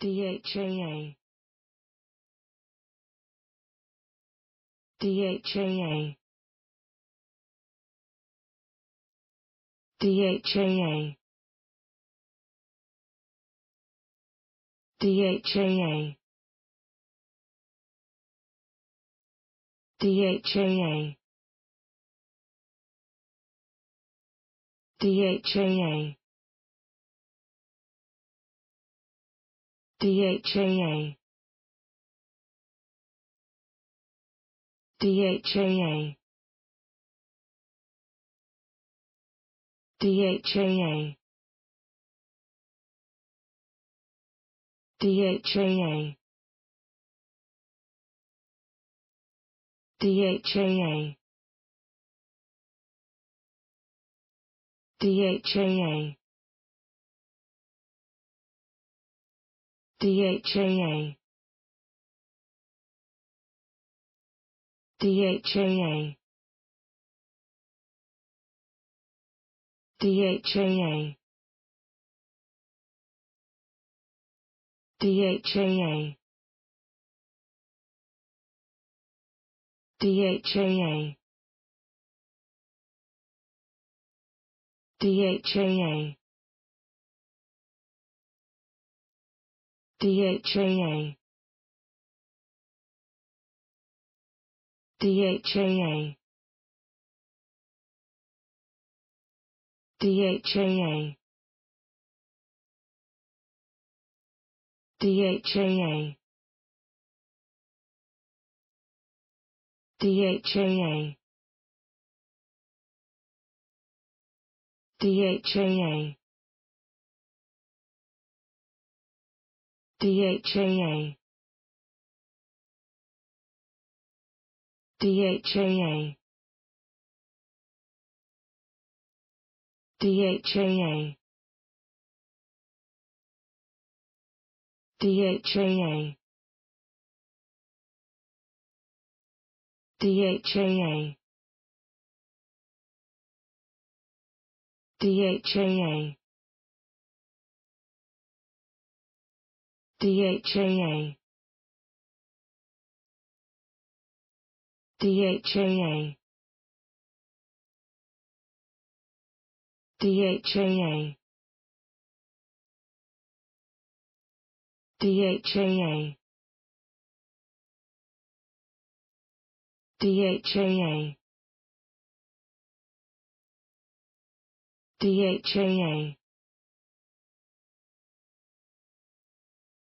DHAA DHAA DHAA DHAA DHAA DHAA DHAA DHAA DHAA DHAA DHAA DHAA DHAA DHAA DHAA DHAA DHAA DHAA DHAA DHAA DHAA DHAA DHAA DHAA DHAA DHAA DHAA DHAA DHAA DHAA DHAA DHAA DHAA DHAA DHAA DHAA